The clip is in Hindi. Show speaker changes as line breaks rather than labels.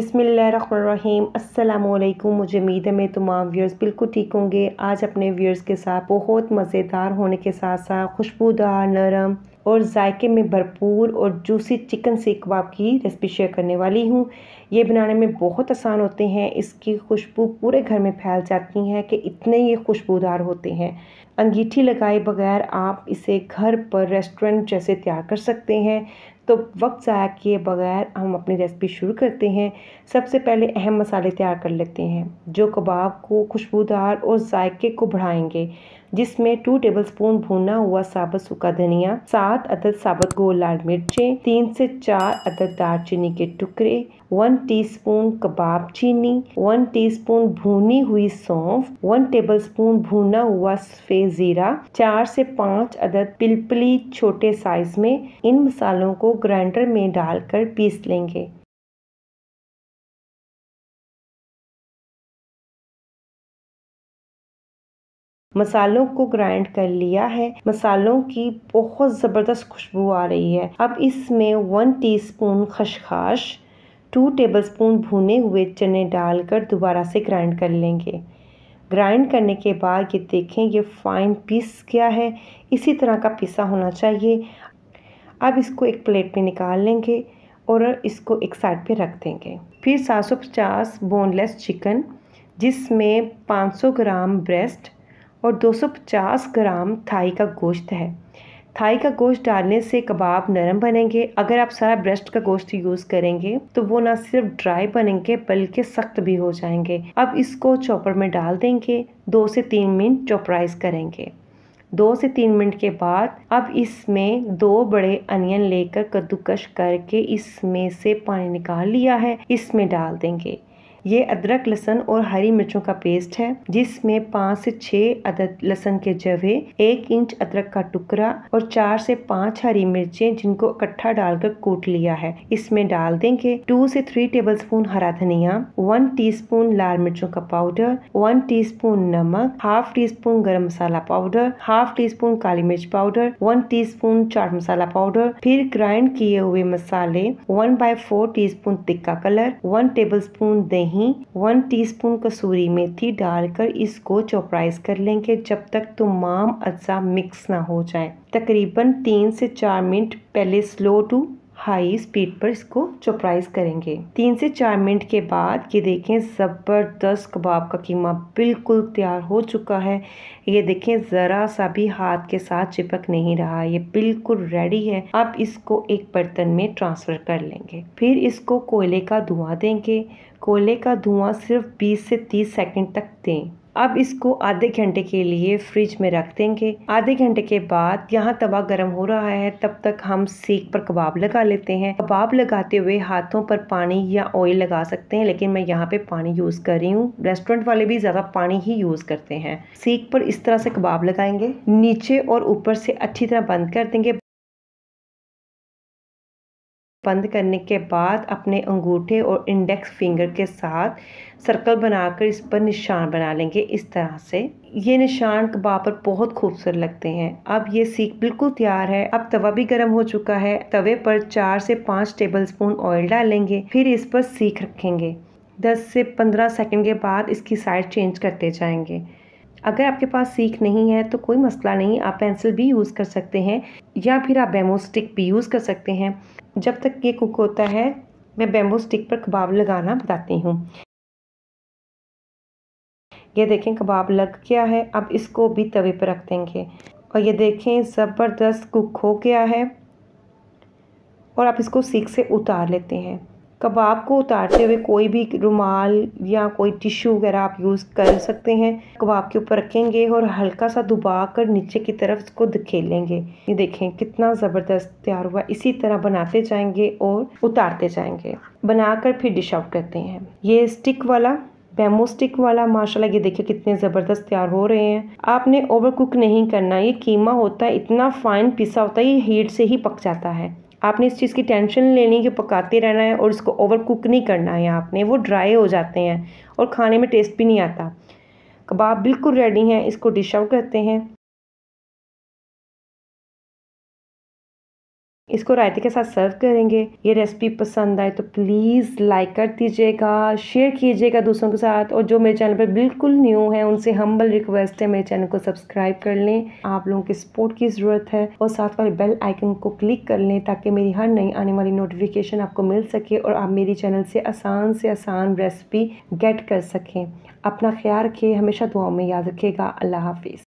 बिसमीम अल्लाम मुझे उम्मीद है मैं तमाम व्यूअर्स बिल्कुल ठीक होंगे आज अपने व्यूअर्स के साथ बहुत मज़ेदार होने के साथ साथ खुशबूदार नरम और जायके में भरपूर और जूसी चिकन से कबाब की रेसिपी शेयर करने वाली हूँ ये बनाने में बहुत आसान होते हैं इसकी खुशबू पूरे घर में फैल जाती हैं कि इतने ये खुशबूदार होते हैं अंगीठी लगाए बगैर आप इसे घर पर रेस्टोरेंट जैसे तैयार कर सकते हैं तो वक्त ज़ाया किए बगैर हम अपनी रेसिपी शुरू करते हैं सबसे पहले अहम मसाले तैयार कर लेते हैं जो कबाब को खुशबूदार और जायके को बढ़ाएंगे जिसमें टू टेबलस्पून भुना हुआ साबुत सूखा धनिया सात अदद साबुत गोल लाल मिर्चें तीन से चार अदद दालचीनी के टुकड़े वन टीस्पून कबाब चीनी वन टीस्पून भुनी हुई सौंफ वन टेबलस्पून भुना हुआ सफ़ेद ज़ीरा चार से पाँच अदद पिलपली छोटे साइज में इन मसालों को ग्राइंडर में डालकर पीस लेंगे मसालों को ग्राइंड कर लिया है मसालों की बहुत ज़बरदस्त खुशबू आ रही है अब इसमें वन टीस्पून खशखाश टू टेबलस्पून भुने हुए चने डालकर दोबारा से ग्राइंड कर लेंगे ग्राइंड करने के बाद ये देखें ये फाइन पीस गया है इसी तरह का पिसा होना चाहिए अब इसको एक प्लेट में निकाल लेंगे और इसको एक साइड पे रख देंगे फिर 750 बोनलेस चिकन जिसमें 500 ग्राम ब्रेस्ट और 250 ग्राम थाई का गोश्त है थाई का गोश्त डालने से कबाब नरम बनेंगे अगर आप सारा ब्रेस्ट का गोश्त यूज़ करेंगे तो वो ना सिर्फ ड्राई बनेंगे बल्कि सख्त भी हो जाएंगे अब इसको चॉपर में डाल देंगे दो से तीन मिनट चॉपराइज करेंगे दो से तीन मिनट के बाद अब इसमें दो बड़े अनियन लेकर कद्दूकश करके इसमें से पानी निकाल लिया है इसमें डाल देंगे ये अदरक लहसन और हरी मिर्चों का पेस्ट है जिसमें पाँच से छः अदरक लहसन के जवे एक इंच अदरक का टुकड़ा और चार से पाँच हरी मिर्चें जिनको इकट्ठा डालकर कूट लिया है इसमें डाल देंगे टू से थ्री टेबल स्पून हरा धनिया वन टी स्पून लाल मिर्चों का पाउडर वन टी स्पून नमक half teaspoon garam masala powder half teaspoon काली मिर्च powder one teaspoon chaat masala powder फिर ग्राइंड किए हुए मसाले one by four teaspoon tikka colour one tablespoon दही नहीं वन टीस्पून कसूरी मेथी डालकर इसको चौपराइज कर लेंगे जब तक तमाम अज्जा मिक्स ना हो जाए तकरीबन तीन से चार मिनट पहले स्लो टू हाई स्पीड पर इसको चौपराइज करेंगे तीन से चार मिनट के बाद ये देखें ज़बरदस्त कबाब का कीमा बिल्कुल तैयार हो चुका है ये देखें ज़रा सा भी हाथ के साथ चिपक नहीं रहा ये बिल्कुल रेडी है अब इसको एक बर्तन में ट्रांसफ़र कर लेंगे फिर इसको कोयले का धुआं देंगे कोयले का धुआं सिर्फ 20 से 30 सेकंड तक दें अब इसको आधे घंटे के लिए फ्रिज में रख देंगे आधे घंटे के बाद यहाँ तवा गर्म हो रहा है तब तक हम सीख पर कबाब लगा लेते हैं कबाब लगाते हुए हाथों पर पानी या ऑयल लगा सकते हैं लेकिन मैं यहाँ पे पानी यूज़ कर रही हूँ रेस्टोरेंट वाले भी ज़्यादा पानी ही यूज़ करते हैं सीख पर इस तरह से कबाब लगाएंगे नीचे और ऊपर से अच्छी तरह बंद कर देंगे बंद करने के बाद अपने अंगूठे और इंडेक्स फिंगर के साथ सर्कल बनाकर इस पर निशान बना लेंगे इस तरह से ये निशान कबाब पर बहुत खूबसूरत लगते हैं अब ये सीख बिल्कुल तैयार है अब तवा भी गर्म हो चुका है तवे पर चार से पाँच टेबल स्पून ऑयल डालेंगे फिर इस पर सीख रखेंगे दस से पंद्रह सेकेंड के बाद इसकी साइड चेंज करते जाएंगे अगर आपके पास सीख नहीं है तो कोई मसला नहीं आप पेंसिल भी यूज़ कर सकते हैं या फिर आप बेम्बो स्टिक भी यूज़ कर सकते हैं जब तक ये कुक होता है मैं बेम्बो स्टिक पर कबाब लगाना बताती हूँ ये देखें कबाब लग गया है अब इसको भी तवे पर रख देंगे और ये देखें ज़बरदस्त कुक हो गया है और आप इसको सीख से उतार लेते हैं कबाब को उतारते हुए कोई भी रुमाल या कोई टिश्यू वगैरह आप यूज़ कर सकते हैं कबाब के ऊपर रखेंगे और हल्का सा दुबा कर नीचे की तरफ इसको धकेलेंगे ये देखें कितना ज़बरदस्त तैयार हुआ इसी तरह बनाते जाएंगे और उतारते जाएंगे बनाकर फिर डिश आउट करते हैं ये स्टिक वाला बेमो स्टिक वाला माशाल्लाह ये देखिए कितने ज़बरदस्त तैयार हो रहे हैं आपने ओवर कुक नहीं करना ये कीमा होता है इतना फाइन पिसा होता है ये हीट से ही पक जाता है आपने इस चीज़ की टेंशन लेनी कि पकाते रहना है और इसको ओवर कुक नहीं करना है आपने वो ड्राई हो जाते हैं और खाने में टेस्ट भी नहीं आता कबाब बिल्कुल रेडी हैं इसको डिश आउट करते हैं इसको रायते के साथ सर्व करेंगे ये रेसिपी पसंद आए तो प्लीज़ लाइक कर दीजिएगा शेयर कीजिएगा दूसरों के साथ और जो मेरे चैनल पर बिल्कुल न्यू है उनसे हम्बल रिक्वेस्ट है मेरे चैनल को सब्सक्राइब कर लें आप लोगों के सपोर्ट की ज़रूरत है और साथ वाले बेल आइकन को क्लिक कर लें ताकि मेरी हर नई आने वाली नोटिफिकेशन आपको मिल सके और आप मेरी चैनल से आसान से आसान रेसिपी गेट कर सकें अपना ख्याल रखिए हमेशा दुआओं में याद रखिएगा अल्लाह हाफिज़